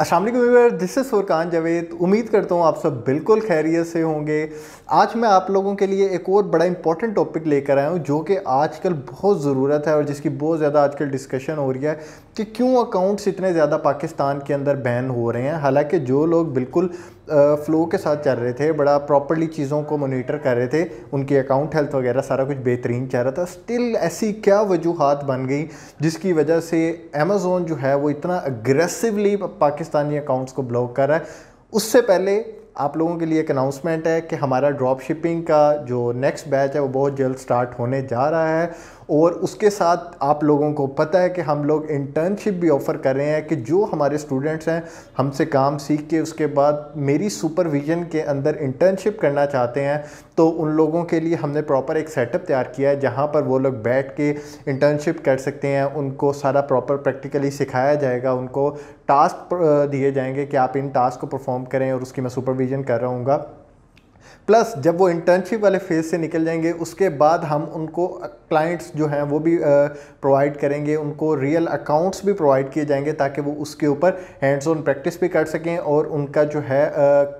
असल this is Furqan Javed उम्मीद करता हूँ आप सब बिल्कुल खैरियत से होंगे आज मैं आप लोगों के लिए एक और बड़ा इंपॉर्टेंट टॉपिक लेकर आया हूँ जो कि आजकल बहुत ज़रूरत है और जिसकी बहुत ज़्यादा आजकल डिस्कशन हो रही है कि क्यों अकाउंट्स इतने ज़्यादा पाकिस्तान के अंदर बैन हो रहे हैं हालांकि जो लोग बिल्कुल फ़्लो के साथ चल रहे थे बड़ा प्रॉपरली चीज़ों को मोनिटर कर रहे थे उनकी अकाउंट हेल्थ वगैरह सारा कुछ बेहतरीन चल रहा था स्टिल ऐसी क्या वजूहत बन गई जिसकी वजह से अमेज़ोन जो है वो इतना अग्रेसिवली पाकिस्तानी अकाउंट्स को ब्लॉक कर रहा है उससे पहले आप लोगों के लिए एक अनाउंसमेंट है कि हमारा ड्रॉप शिपिंग का जो नेक्स्ट बैच है वो बहुत जल्द स्टार्ट होने जा रहा है और उसके साथ आप लोगों को पता है कि हम लोग इंटर्नशिप भी ऑफ़र कर रहे हैं कि जो हमारे स्टूडेंट्स हैं हमसे काम सीख के उसके बाद मेरी सुपरविजन के अंदर इंटर्नशिप करना चाहते हैं तो उन लोगों के लिए हमने प्रॉपर एक सेटअप तैयार किया है जहाँ पर वो लोग बैठ के इंटर्नशिप कर सकते हैं उनको सारा प्रॉपर प्रैक्टिकली सिखाया जाएगा उनको टास्क दिए जाएंगे कि आप इन टास्क को परफॉर्म करें और उसकी मैं सुपरविजन कर रहा प्लस जब वो इंटर्नशिप वाले फेज़ से निकल जाएंगे उसके बाद हम उनको क्लाइंट्स जो हैं वो भी प्रोवाइड करेंगे उनको रियल अकाउंट्स भी प्रोवाइड किए जाएंगे ताकि वो उसके ऊपर हैंड्स ऑन प्रैक्टिस भी कर सकें और उनका जो है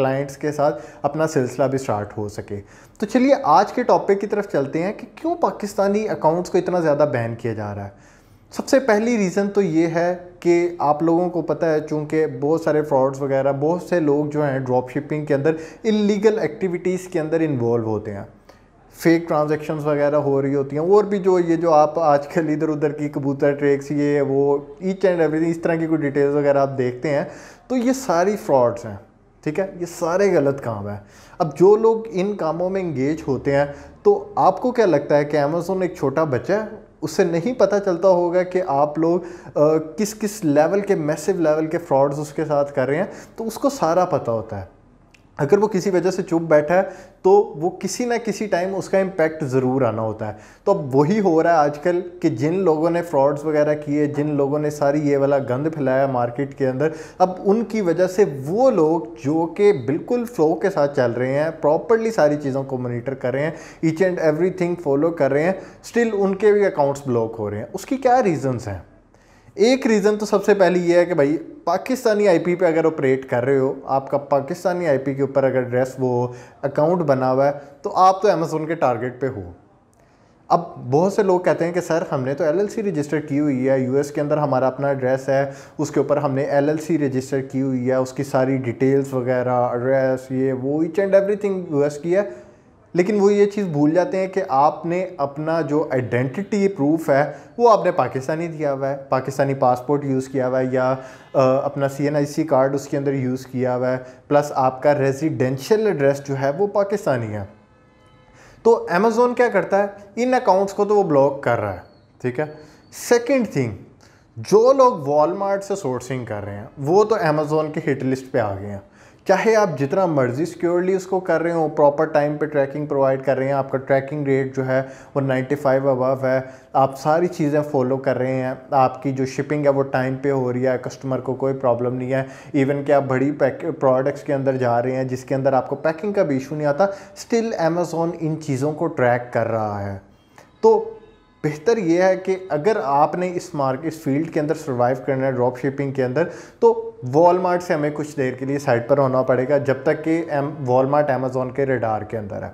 क्लाइंट्स के साथ अपना सिलसिला भी स्टार्ट हो सके तो चलिए आज के टॉपिक की तरफ चलते हैं कि क्यों पाकिस्तानी अकाउंट्स को इतना ज़्यादा बैन किया जा रहा है सबसे पहली रीज़न तो ये है कि आप लोगों को पता है चूँकि बहुत सारे फ्रॉड्स वगैरह बहुत से लोग जो हैं ड्रॉप शिपिंग के अंदर इलीगल एक्टिविटीज़ के अंदर इन्वॉल्व होते हैं फेक ट्रांजेक्शन्स वगैरह हो रही होती हैं और भी जो ये जो आप आजकल इधर उधर की कबूतर ट्रेक्स ये वो ईच एंड एवरीथिंग इस तरह की कोई डिटेल्स वगैरह आप देखते हैं तो ये सारी फ्रॉड्स हैं ठीक है ये सारे गलत काम हैं अब जो लोग इन कामों में इंगेज होते हैं तो आपको क्या लगता है कि अमेज़ोन एक छोटा बच्चा है उससे नहीं पता चलता होगा कि आप लोग किस किस लेवल के मैसिव लेवल के फ्रॉड्स उसके साथ कर रहे हैं तो उसको सारा पता होता है अगर वो किसी वजह से चुप बैठा है तो वो किसी ना किसी टाइम उसका इम्पैक्ट ज़रूर आना होता है तो अब वही हो रहा है आजकल कि जिन लोगों ने फ्रॉड्स वगैरह किए जिन लोगों ने सारी ये वाला गंद फैलाया मार्केट के अंदर अब उनकी वजह से वो लोग जो कि बिल्कुल फ्लो के साथ चल रहे हैं प्रॉपरली सारी चीज़ों को मोनिटर कर रहे हैं ईच एंड एवरी फॉलो कर रहे हैं स्टिल उनके भी अकाउंट्स ब्लॉक हो रहे हैं उसकी क्या रीज़न्स हैं एक रीज़न तो सबसे पहले ये है कि भाई पाकिस्तानी आईपी पे अगर ऑपरेट कर रहे हो आपका पाकिस्तानी आईपी के ऊपर अगर ड्रेस वो अकाउंट बना हुआ है तो आप तो अमेज़ोन के टारगेट पे हो अब बहुत से लोग कहते हैं कि सर हमने तो एलएलसी रजिस्टर की हुई है यूएस के अंदर हमारा अपना एड्रेस है उसके ऊपर हमने एलएलसी रजिस्टर की हुई है उसकी सारी डिटेल्स वगैरह एड्रेस ये वो ईच एंड एवरीथिंग यूएस की है लेकिन वो ये चीज़ भूल जाते हैं कि आपने अपना जो आइडेंटिटी प्रूफ है वो आपने पाकिस्तानी दिया हुआ है पाकिस्तानी पासपोर्ट यूज़ किया हुआ है या आ, अपना सी कार्ड उसके अंदर यूज़ किया हुआ है प्लस आपका रेजिडेंशियल एड्रेस जो है वो पाकिस्तानी है तो अमेज़ोन क्या करता है इन अकाउंट्स को तो वो ब्लॉक कर रहा है ठीक है सेकेंड थिंग जो लोग वॉलमार्ट से सोर्सिंग कर रहे हैं वो तो अमेज़ोन के हिट लिस्ट पर आ गए हैं चाहे आप जितना मर्जी सिक्योरली उसको कर रहे हो प्रॉपर टाइम पे ट्रैकिंग प्रोवाइड कर रहे हैं आपका ट्रैकिंग रेट जो है वो 95 फाइव अबव है आप सारी चीज़ें फॉलो कर रहे हैं आपकी जो शिपिंग है वो टाइम पे हो रही है कस्टमर को कोई प्रॉब्लम नहीं है इवन कि आप बड़ी प्रोडक्ट्स के अंदर जा रहे हैं जिसके अंदर आपको पैकिंग का भी इशू नहीं आता स्टिल अमेज़ोन इन चीज़ों को ट्रैक कर रहा है तो बेहतर यह है कि अगर आपने इस मार्क इस फील्ड के अंदर सर्वाइव करना है ड्रॉप शिपिंग के अंदर तो वॉलमार्ट से हमें कुछ देर के लिए साइड पर होना पड़ेगा जब तक कि एम वॉलमार्ट अमेज़ोन के रेडार के अंदर है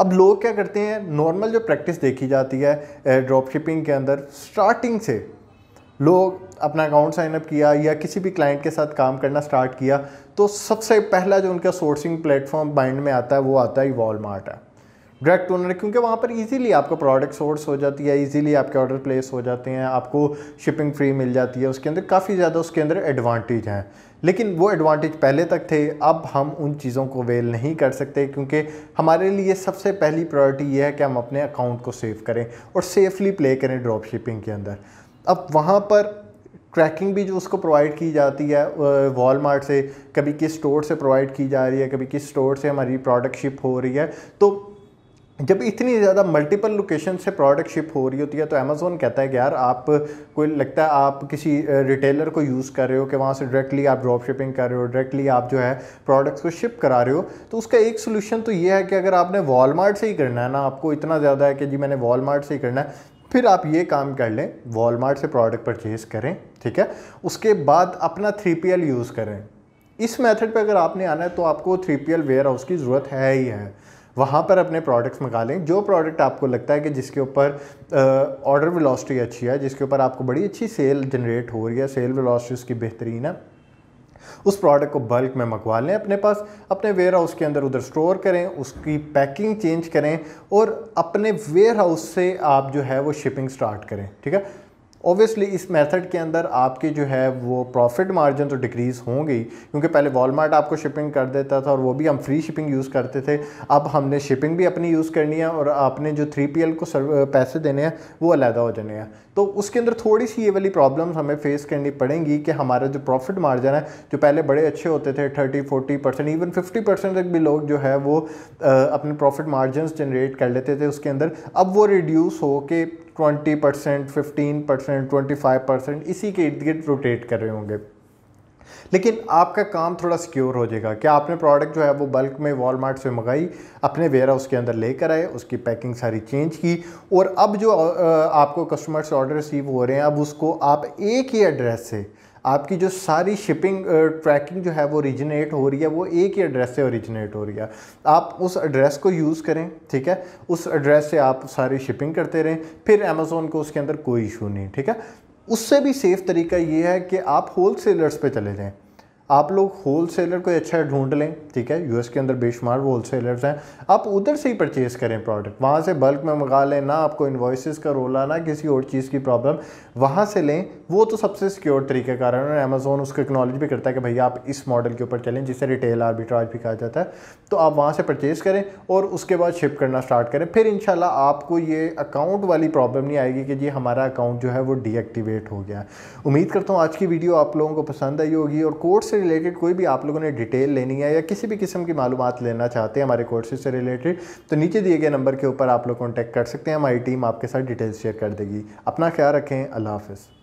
अब लोग क्या करते हैं नॉर्मल जो प्रैक्टिस देखी जाती है ड्रॉप शिपिंग के अंदर स्टार्टिंग से लोग अपना अकाउंट साइनअप किया या किसी भी क्लाइंट के साथ काम करना स्टार्ट किया तो सबसे पहला जो उनका सोर्सिंग प्लेटफॉर्म बाइंड में आता है वो आता है वॉलमार्ट है डायरेक्ट ओनर क्योंकि वहाँ पर इजीली आपको प्रोडक्ट सोर्स हो जाती है इजीली आपके ऑर्डर प्लेस हो जाते हैं आपको शिपिंग फ्री मिल जाती है उसके अंदर काफ़ी ज़्यादा उसके अंदर एडवांटेज हैं लेकिन वो एडवांटेज पहले तक थे अब हम उन चीज़ों को वेल नहीं कर सकते क्योंकि हमारे लिए सबसे पहली प्रायोरिटी ये है कि हम अपने अकाउंट को सेव करें और सेफली प्ले करें ड्रॉप शिपिंग के अंदर अब वहाँ पर ट्रैकिंग भी जो उसको प्रोवाइड की जाती है वॉलमार्ट से कभी किस स्टोर से प्रोवाइड की जा रही है कभी किस स्टोर से हमारी प्रोडक्ट शिप हो रही है तो जब इतनी ज़्यादा मल्टीपल लोकेशन से प्रोडक्ट शिप हो रही होती है तो अमेज़ोन कहता है कि यार आप कोई लगता है आप किसी रिटेलर को यूज़ कर रहे हो कि वहाँ से डायरेक्टली आप ड्रॉप शिपिंग कर रहे हो डायरेक्टली आप जो है प्रोडक्ट्स को शिप करा रहे हो तो उसका एक सोल्यूशन तो ये है कि अगर आपने वॉलमार्ट से ही करना है ना आपको इतना ज़्यादा है कि जी मैंने वॉलमार्ट से ही करना है फिर आप ये काम कर लें वॉलमार्ट से प्रोडक्ट परचेज़ करें ठीक है उसके बाद अपना थ्री यूज़ करें इस मेथड पे अगर आपने आना है तो आपको थ्री पी वेयर हाउस की ज़रूरत है ही है वहाँ पर अपने प्रोडक्ट्स मंगा लें जो प्रोडक्ट आपको लगता है कि जिसके ऊपर ऑर्डर वेलोसिटी अच्छी है जिसके ऊपर आपको बड़ी अच्छी सेल जनरेट हो रही है सेल वेलोसिटी उसकी बेहतरीन है उस प्रोडक्ट को बल्क में मंगवा लें अपने पास अपने वेयर हाउस के अंदर उधर स्टोर करें उसकी पैकिंग चेंज करें और अपने वेयर हाउस से आप जो है वो शिपिंग स्टार्ट करें ठीक है ऑब्वियसली इस मेथड के अंदर आपके जो है वो प्रॉफिट मार्जिन तो डिक्रीज़ होंगे क्योंकि पहले वॉलमार्ट आपको शिपिंग कर देता था और वो भी हम फ्री शिपिंग यूज़ करते थे अब हमने शिपिंग भी अपनी यूज़ करनी है और आपने जो थ्री पी को पैसे देने हैं वो अलहदा हो जाने हैं तो उसके अंदर थोड़ी सी ये वाली प्रॉब्लम हमें फेस करनी पड़ेंगी कि हमारा जो प्रॉफिट मार्जिन है जो पहले बड़े अच्छे होते थे thirty forty percent even fifty percent तक भी लोग जो है वो अपने प्रॉफिट मार्जिन जनरेट कर लेते थे उसके अंदर अब वो रिड्यूस हो के twenty percent fifteen percent twenty five percent इसी के इर्द गिर्द रोटेट कर रहे होंगे लेकिन आपका काम थोड़ा सिक्योर हो जाएगा क्या आपने प्रोडक्ट जो है वो बल्क में वॉलमार्ट से मंगाई अपने वेयर हाउस के अंदर लेकर आए उसकी पैकिंग सारी चेंज की और अब जो आपको कस्टमर से ऑर्डर रिसीव हो रहे हैं अब उसको आप एक ही एड्रेस से आपकी जो सारी शिपिंग ट्रैकिंग जो है वो ओरिजिनेट हो रही है वो एक ही एड्रेस से ओरिजिनेट हो रही है आप उस एड्रेस को यूज़ करें ठीक है उस एड्रेस से आप सारी शिपिंग करते रहें फिर अमेज़ोन को उसके अंदर कोई इशू नहीं ठीक है उससे भी सेफ़ तरीका ये है कि आप होल सेलर्स पर चले जाएँ आप लोग होल सेलर कोई अच्छा ढूंढ लें ठीक है यूएस के अंदर बेशुमार होल सेलर हैं आप उधर से ही परचेज़ करें प्रोडक्ट वहाँ से बल्क में मंगा लें ना आपको इन्वॉइस का रोला ना किसी और चीज़ की प्रॉब्लम वहाँ से लें वो तो सबसे सिक्योर तरीके का रहा है अमेज़ोन उसको एक्नॉलेज भी करता है कि भैया आप इस मॉडल के ऊपर चलें जिसे रिटेल आर्बिट्राज भी कहा जाता है तो आप वहाँ से परचेज़ करें और उसके बाद शिप करना स्टार्ट करें फिर इन आपको ये अकाउंट वाली प्रॉब्लम नहीं आएगी कि जी हमारा अकाउंट जो है वो डीएक्टिवेट हो गया उम्मीद करता हूँ आज की वीडियो आप लोगों को पसंद आई होगी और कोर्ट से रिलेटेड कोई भी आप लोगों ने डिटेल लेनी है या किसी भी किस्म की मालूम लेना चाहते हैं हमारे कोर्सेज से रिलेटेड तो नीचे दिए गए नंबर के ऊपर आप लोग कॉन्टैक्ट कर सकते हैं हमारी टीम आपके साथ डिटेल्स शेयर कर देगी अपना ख्याल रखें अल्लाह हाफिज़